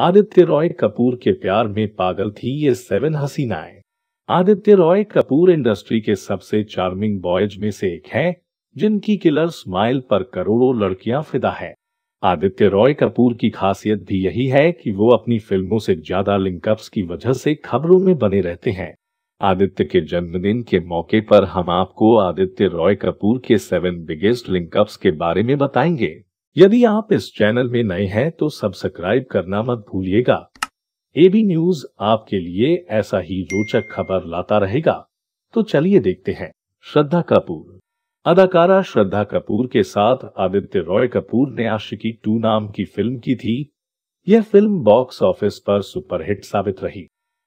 आदित्य रॉय कपूर के प्यार में पागल थी ये सेवन हसीनाएं आदित्य रॉय कपूर इंडस्ट्री के सबसे चार्मिंग बॉयज में से एक हैं, जिनकी किलर स्माइल पर करोड़ों लड़कियां फिदा है आदित्य रॉय कपूर की खासियत भी यही है कि वो अपनी फिल्मों से ज्यादा लिंकअप्स की वजह से खबरों में बने रहते हैं आदित्य के जन्मदिन के मौके पर हम आपको आदित्य रॉय कपूर के सेवन बिगेस्ट लिंकअप्स के बारे में बताएंगे यदि आप इस चैनल में नए हैं तो सब्सक्राइब करना मत भूलिएगा एबी न्यूज आपके लिए ऐसा ही रोचक खबर लाता रहेगा तो चलिए देखते हैं श्रद्धा कपूर अदाकारा श्रद्धा कपूर के साथ आदित्य रॉय कपूर ने आशिकी टू नाम की फिल्म की थी यह फिल्म बॉक्स ऑफिस पर सुपरहिट साबित रही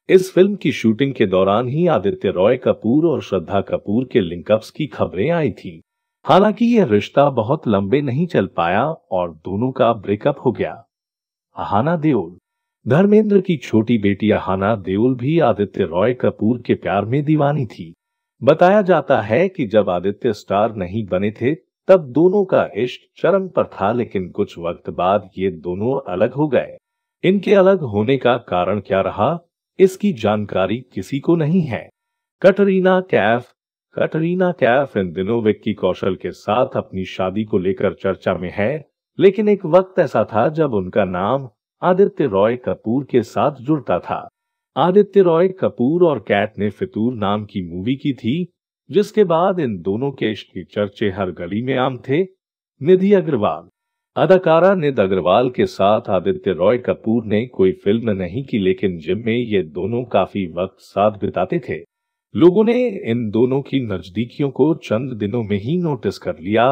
इस फिल्म की शूटिंग के दौरान ही आदित्य रॉय कपूर और श्रद्धा कपूर के लिंकअप्स की खबरें आई थी हालांकि यह रिश्ता बहुत लंबे नहीं चल पाया और दोनों का ब्रेकअप हो गया अहाना देओल धर्मेंद्र की छोटी बेटी अहाना देओल भी आदित्य रॉय कपूर के प्यार में दीवानी थी बताया जाता है कि जब आदित्य स्टार नहीं बने थे तब दोनों का इश्क चरम पर था लेकिन कुछ वक्त बाद ये दोनों अलग हो गए इनके अलग होने का कारण क्या रहा इसकी जानकारी किसी को नहीं है कटरीना कैफ कटरीना कैफ इन दिनों विक्की कौशल के साथ अपनी शादी को लेकर चर्चा में है लेकिन एक वक्त ऐसा था जब उनका नाम आदित्य रॉय कपूर के साथ जुड़ता था आदित्य रॉय कपूर और कैट ने फितूर नाम की मूवी की थी जिसके बाद इन दोनों के इश्क के चर्चे हर गली में आम थे निधि अग्रवाल अदाकारा निध अग्रवाल के साथ आदित्य रॉय कपूर ने कोई फिल्म नहीं की लेकिन जिम में ये दोनों काफी वक्त साथ बिताते थे लोगों ने इन दोनों की नजदीकियों को चंद दिनों में ही नोटिस कर लिया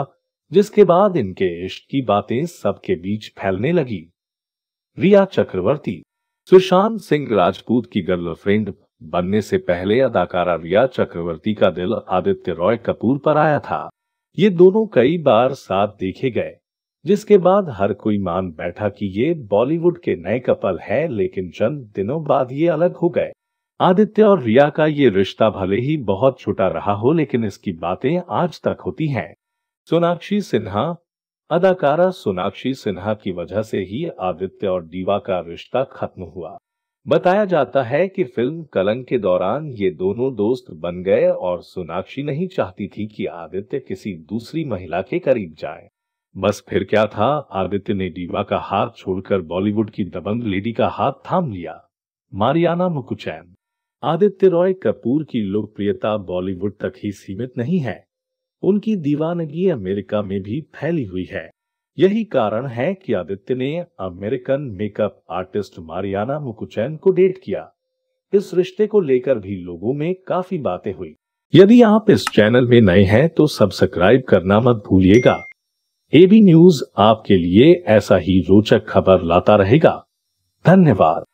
जिसके बाद इनके इश्क की बातें सबके बीच फैलने लगी रिया चक्रवर्ती सुशांत सिंह राजपूत की गर्लफ्रेंड बनने से पहले अदाकारा रिया चक्रवर्ती का दिल आदित्य रॉय कपूर पर आया था ये दोनों कई बार साथ देखे गए जिसके बाद हर कोई मान बैठा कि ये बॉलीवुड के नए कपल हैं लेकिन चंद दिनों बाद ये अलग हो गए आदित्य और रिया का ये रिश्ता भले ही बहुत छोटा रहा हो लेकिन इसकी बातें आज तक होती हैं सोनाक्षी सिन्हा अदाकारा सोनाक्षी सिन्हा की वजह से ही आदित्य और दीवा का रिश्ता खत्म हुआ बताया जाता है कि फिल्म कलंक के दौरान ये दोनों दोस्त बन गए और सोनाक्षी नहीं चाहती थी कि आदित्य किसी दूसरी महिला के करीब जाए बस फिर क्या था आदित्य ने दीवा का हाथ छोड़कर बॉलीवुड की दबंग लेडी का हाथ थाम लिया मारियाना मुकुचैन आदित्य रॉय कपूर की लोकप्रियता बॉलीवुड तक ही सीमित नहीं है उनकी दीवानगी अमेरिका में भी फैली हुई है यही कारण है कि आदित्य ने American makeup artist Mariana Mukuchyan को डेट किया इस रिश्ते को लेकर भी लोगों में काफी बातें हुई यदि आप इस चैनल में नए हैं तो सब्सक्राइब करना मत भूलिएगा एबी न्यूज आपके लिए ऐसा ही रोचक खबर लाता रहेगा धन्यवाद